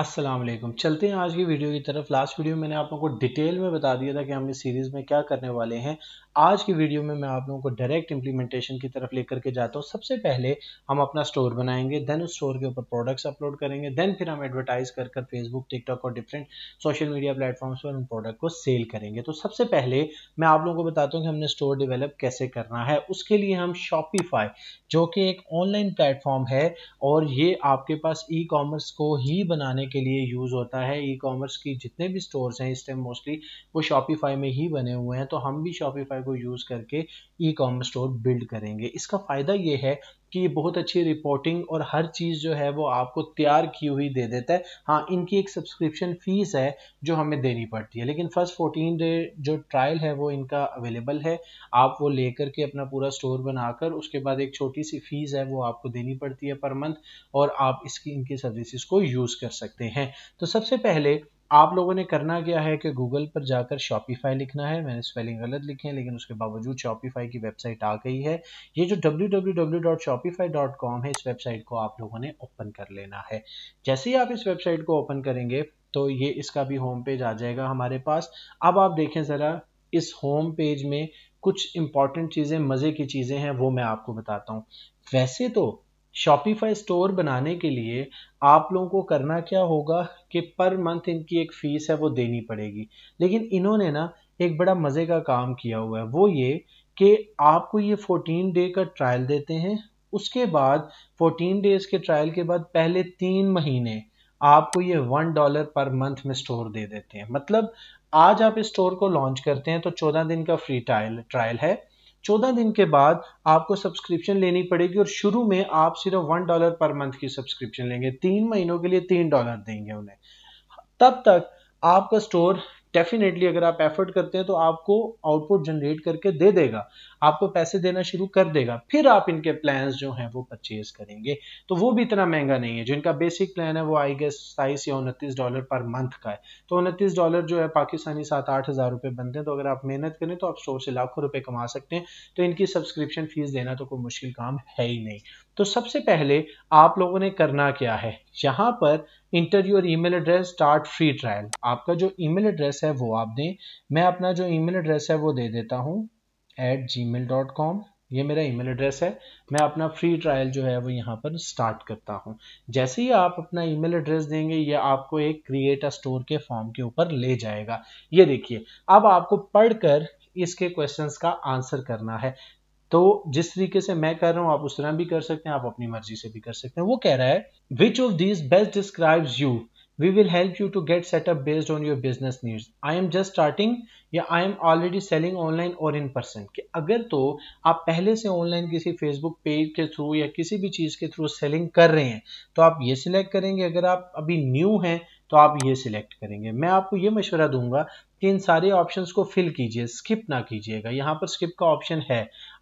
अस्सलाम वालेकुम चलते हैं आज की वीडियो की तरफ लास्ट वीडियो में मैंने आप लोगों को डिटेल में बता दिया था कि हम इस सीरीज़ में क्या करने वाले हैं आज की वीडियो में मैं आप लोगों को डायरेक्ट इम्प्लीमेंटेशन की तरफ लेकर के जाता हूँ सबसे पहले हम अपना स्टोर बनाएंगे देन उस स्टोर के ऊपर प्रोडक्ट्स अपलोड करेंगे देन फिर हम एडवर्टाइज कर कर फेसबुक टिकटॉक और डिफरेंट सोशल मीडिया प्लेटफॉर्म्स पर उन प्रोडक्ट को सेल करेंगे तो सबसे पहले मैं आप लोगों को बताता हूँ कि हमने स्टोर डिवेलप कैसे करना है उसके लिए हम शॉपीफाई जो कि एक ऑनलाइन प्लेटफॉर्म है और ये आपके पास ई कॉमर्स को ही बनाने के लिए यूज़ होता है ई कॉमर्स की जितने भी स्टोर हैं इस टाइम मोस्टली वो शॉपीफाई में ही बने हुए हैं तो हम भी शॉपीफाई को यूज़ करके ई कॉमर्स स्टोर बिल्ड करेंगे इसका फ़ायदा ये है कि ये बहुत अच्छी रिपोर्टिंग और हर चीज़ जो है वो आपको तैयार की हुई दे देता है हाँ इनकी एक सब्सक्रिप्शन फ़ीस है जो हमें देनी पड़ती है लेकिन फ़र्स्ट फोर्टीन डे जो ट्रायल है वो इनका अवेलेबल है आप वो ले करके अपना पूरा स्टोर बनाकर उसके बाद एक छोटी सी फ़ीस है वो आपको देनी पड़ती है पर मंथ और आप इसकी इनकी सर्विसेज को यूज़ कर सकते हैं तो सबसे पहले आप लोगों ने करना क्या है कि गूगल पर जाकर शॉपिफाई लिखना है मैंने स्पेलिंग गलत लिखी है लेकिन उसके बावजूद शॉपिफाई की वेबसाइट आ गई है ये जो डब्ल्यू है इस वेबसाइट को आप लोगों ने ओपन कर लेना है जैसे ही आप इस वेबसाइट को ओपन करेंगे तो ये इसका भी होम पेज आ जाएगा हमारे पास अब आप देखें ज़रा इस होम पेज में कुछ इंपॉर्टेंट चीज़ें मज़े की चीज़ें हैं वो मैं आपको बताता हूँ वैसे तो शॉपिफाई स्टोर बनाने के लिए आप लोगों को करना क्या होगा कि पर मंथ इनकी एक फ़ीस है वो देनी पड़ेगी लेकिन इन्होंने ना एक बड़ा मज़े का काम किया हुआ है वो ये कि आपको ये 14 डे का ट्रायल देते हैं उसके बाद 14 डेज के ट्रायल के बाद पहले तीन महीने आपको ये वन डॉलर पर मंथ में स्टोर दे देते हैं मतलब आज आप इस स्टोर को लॉन्च करते हैं तो 14 दिन का फ्री ट्रायल ट्रायल है चौदह दिन के बाद आपको सब्सक्रिप्शन लेनी पड़ेगी और शुरू में आप सिर्फ वन डॉलर पर मंथ की सब्सक्रिप्शन लेंगे तीन महीनों के लिए तीन डॉलर देंगे उन्हें तब तक आपका स्टोर डेफिनेटली अगर आप एफर्ट करते हैं तो आपको आउटपुट जनरेट करके दे देगा आपको पैसे देना शुरू कर देगा फिर आप इनके प्लान जो हैं वो परचेज करेंगे तो वो भी इतना महंगा नहीं है जो इनका बेसिक प्लान है वो आई गेस साइस या उनतीस डॉलर पर मंथ का है तो उनतीस डॉलर जो है पाकिस्तानी सात आठ हज़ार रुपये बनते हैं तो अगर आप मेहनत करें तो आप स्टोर से लाखों रुपये कमा सकते हैं तो इनकी सब्सक्रिप्शन फीस देना तो कोई मुश्किल काम है ही नहीं तो सबसे पहले आप लोगों ने करना क्या है यहाँ पर इंटरव्यू और email address start free trial आपका जो ईमेल एड्रेस है वो आप दें मैं अपना जो ईमेल एड्रेस है वो दे देता हूँ at Gmail dot com ये मेरा ईमेल एड्रेस है मैं अपना फ्री ट्रायल जो है वो यहाँ पर स्टार्ट करता हूँ जैसे ही आप अपना ईमेल एड्रेस देंगे ये आपको एक क्रिएट अ स्टोर के फॉर्म के ऊपर ले जाएगा ये देखिए अब आपको पढ़कर इसके क्वेश्चंस का आंसर करना है तो जिस तरीके से मैं कर रहा हूँ आप उस तरह भी कर सकते हैं आप अपनी मर्जी से भी कर सकते हैं वो कह रहा है which of these best describes you we will help you to get set up based on your business needs i am just starting या I am already selling online और इन पर्सन कि अगर तो आप पहले से ऑनलाइन किसी Facebook page के थ्रू या किसी भी चीज़ के थ्रू सेलिंग कर रहे हैं तो आप ये सिलेक्ट करेंगे अगर आप अभी न्यू हैं तो आप ये सिलेक्ट करेंगे मैं आपको ये मशवरा दूंगा कि इन सारे ऑप्शंस को फिल कीजिए स्किप ना कीजिएगा यहाँ पर स्किप का ऑप्शन है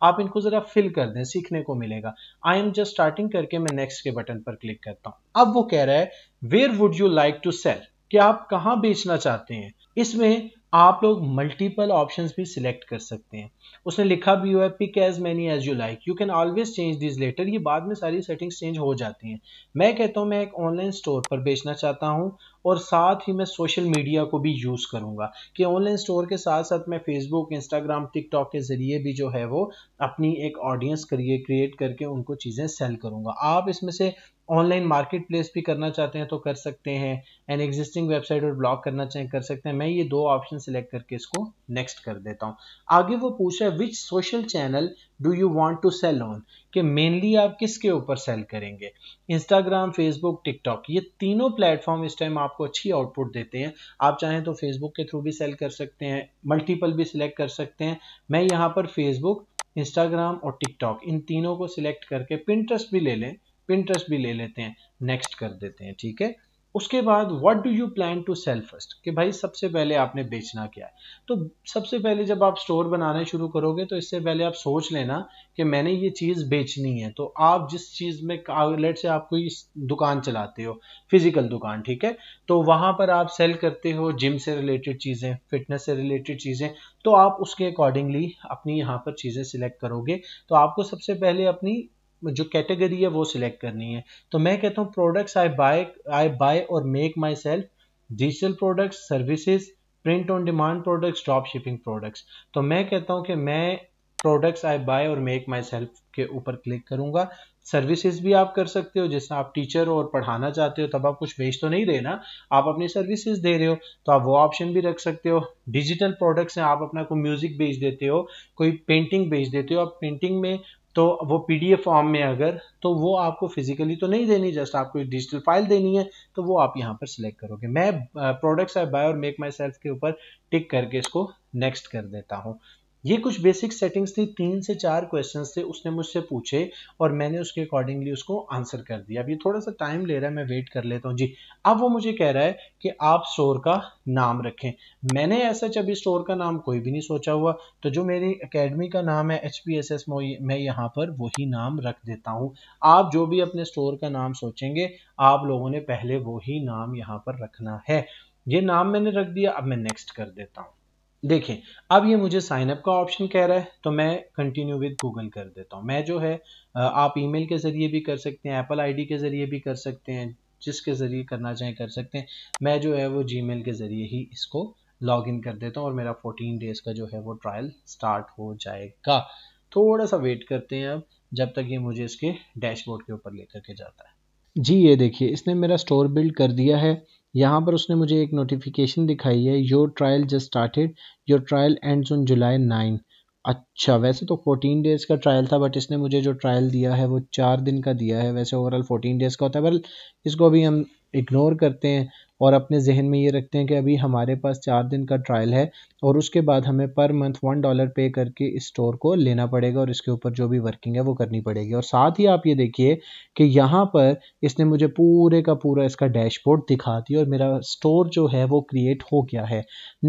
आप इनको ज़रा फिल कर दें सीखने को मिलेगा आई एम जस्ट स्टार्टिंग करके मैं नेक्स्ट के बटन पर क्लिक करता हूँ अब वो कह रहा है where would you like to sell कि आप कहाँ बेचना चाहते हैं इसमें आप लोग मल्टीपल ऑप्शंस भी सिलेक्ट कर सकते हैं उसने लिखा भी हुआ है pick as many as you like you can always change this later ये बाद में सारी सेटिंग्स चेंज हो जाती हैं मैं कहता हूँ मैं एक ऑनलाइन स्टोर पर बेचना चाहता हूँ और साथ ही मैं सोशल मीडिया को भी यूज़ करूँगा कि ऑनलाइन स्टोर के साथ साथ मैं फेसबुक इंस्टाग्राम टिकटॉक के ज़रिए भी जो है वो अपनी एक ऑडियंस करिए क्रिएट करके उनको चीज़ें सेल करूँगा आप इसमें से ऑनलाइन मार्केट प्लेस भी करना चाहते हैं तो कर सकते हैं एंड एग्जिस्टिंग वेबसाइट और ब्लॉग करना चाहें कर सकते हैं मैं ये दो ऑप्शन सिलेक्ट करके इसको नेक्स्ट कर देता हूँ आगे वो पूछ रहा है which social channel do you want to sell on कि मेनली आप किसके ऊपर सेल करेंगे इंस्टाग्राम फेसबुक टिकटॉक ये तीनों प्लेटफॉर्म इस टाइम आपको अच्छी आउटपुट देते हैं आप चाहें तो फेसबुक के थ्रू भी सेल कर सकते हैं मल्टीपल भी सिलेक्ट कर सकते हैं मैं यहाँ पर फेसबुक इंस्टाग्राम और टिकटॉक इन तीनों को सिलेक्ट करके पिंट्रस्ट भी ले लें पिंटरेस्ट भी ले लेते हैं नेक्स्ट कर देते हैं ठीक है उसके बाद what do you plan to sell first कि भाई सबसे पहले आपने बेचना क्या है तो सबसे पहले जब आप स्टोर बनाने शुरू करोगे तो इससे पहले आप सोच लेना कि मैंने ये चीज़ बेचनी है तो आप जिस चीज़ में लेट से आप कोई दुकान चलाते हो फिजिकल दुकान ठीक है तो वहाँ पर आप सेल करते हो जिम से रिलेटेड चीज़ें फिटनेस से रिलेटेड चीज़ें तो आप उसके अकॉर्डिंगली अपनी यहाँ पर चीज़ें सिलेक्ट करोगे तो आपको सबसे पहले अपनी जो कैटेगरी है वो सिलेक्ट करनी है तो मैं कहता हूँ products I buy I buy और make myself digital products services print on demand products drop shipping products तो मैं कहता हूँ कि मैं प्रोडक्ट्स आई बाय और मेक माई सेल्फ के ऊपर क्लिक करूँगा सर्विसेज भी आप कर सकते हो जैसे आप टीचर हो और पढ़ाना चाहते हो तब आप कुछ बेच तो नहीं रहे ना आप अपनी सर्विसेज दे रहे हो तो आप वो ऑप्शन भी रख सकते हो डिजिटल प्रोडक्ट्स हैं आप अपना कोई म्यूजिक बेच देते हो कोई पेंटिंग बेच देते हो आप पेंटिंग में तो वो पीडीएफ फॉर्म में अगर तो वो आपको फिजिकली तो नहीं देनी जस्ट आपको डिजिटल फाइल देनी है तो वो आप यहाँ पर सिलेक्ट करोगे मैं प्रोडक्ट्स आई बाय और मेक माई सेल्फ के ऊपर टिक करके इसको नेक्स्ट कर देता हूँ ये कुछ बेसिक सेटिंग्स थी तीन से चार क्वेश्चंस थे उसने मुझसे पूछे और मैंने उसके अकॉर्डिंगली उसको आंसर कर दिया अब ये थोड़ा सा टाइम ले रहा है मैं वेट कर लेता हूँ जी अब वो मुझे कह रहा है कि आप स्टोर का नाम रखें मैंने ऐसा अभी स्टोर का नाम कोई भी नहीं सोचा हुआ तो जो मेरी अकेडमी का नाम है एच पी एस एस मैं यहाँ पर वही नाम रख देता हूँ आप जो भी अपने स्टोर का नाम सोचेंगे आप लोगों ने पहले वही नाम यहाँ पर रखना है ये नाम मैंने रख दिया अब मैं नेक्स्ट कर देता हूँ देखें अब ये मुझे साइनअप का ऑप्शन कह रहा है तो मैं कंटिन्यू विद गूगल कर देता हूँ मैं जो है आप ईमेल के ज़रिए भी कर सकते हैं एप्पल आईडी के ज़रिए भी कर सकते हैं जिसके ज़रिए करना चाहें कर सकते हैं मैं जो है वो जीमेल के ज़रिए ही इसको लॉग इन कर देता हूँ और मेरा 14 डेज़ का जो है वो ट्रायल स्टार्ट हो जाएगा थोड़ा सा वेट करते हैं अब जब तक ये मुझे इसके डैशबोर्ड के ऊपर लेकर के जाता है जी ये देखिए इसने मेरा स्टोर बिल्ड कर दिया है यहाँ पर उसने मुझे एक नोटिफिकेशन दिखाई है your trial just started your trial ends on July nine अच्छा वैसे तो फोर्टीन डेज़ का ट्रायल था बट इसने मुझे जो ट्रायल दिया है वो चार दिन का दिया है वैसे ओवरऑल फोर्टीन डेज़ का होता है बल इसको अभी हम इग्नोर करते हैं और अपने जहन में ये रखते हैं कि अभी हमारे पास चार दिन का ट्रायल है और उसके बाद हमें पर मंथ वन डॉलर पे करके इस स्टोर को लेना पड़ेगा और इसके ऊपर जो भी वर्किंग है वो करनी पड़ेगी और साथ ही आप ये देखिए कि यहाँ पर इसने मुझे पूरे का पूरा इसका डैशबोर्ड दिखा दिया और मेरा स्टोर जो है वो क्रिएट हो गया है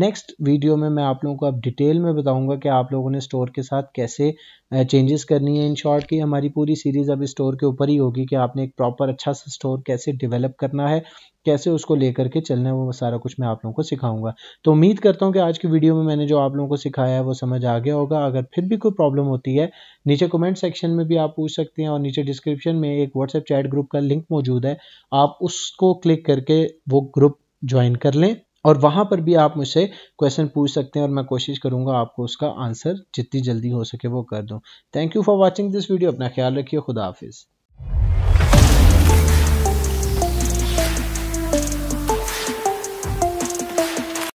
नेक्स्ट वीडियो में मैं आप लोगों को अब डिटेल में बताऊँगा कि आप लोगों ने स्टोर के साथ कैसे चेंजेस करनी है इन शॉर्ट की हमारी पूरी सीरीज़ अब स्टोर के ऊपर ही होगी कि आपने एक प्रॉपर अच्छा सा स्टोर कैसे डिवेलप करना है कैसे उसको लेकर के चलना है वो सारा कुछ मैं आप लोगों को सिखाऊंगा तो उम्मीद करता हूँ कि आज की वीडियो में मैंने जो आप लोगों को सिखाया है वो समझ आ गया होगा अगर फिर भी कोई प्रॉब्लम होती है नीचे कमेंट सेक्शन में भी आप पूछ सकते हैं और नीचे डिस्क्रिप्शन में एक व्हाट्सएप चैट ग्रुप का लिंक मौजूद है आप उसको क्लिक करके वो ग्रुप ज्वाइन कर लें और वहाँ पर भी आप मुझसे क्वेश्चन पूछ सकते हैं और मैं कोशिश करूँगा आपको उसका आंसर जितनी जल्दी हो सके वो कर दूँ thank you for watching this video अपना ख्याल रखिए खुदा हाफिज़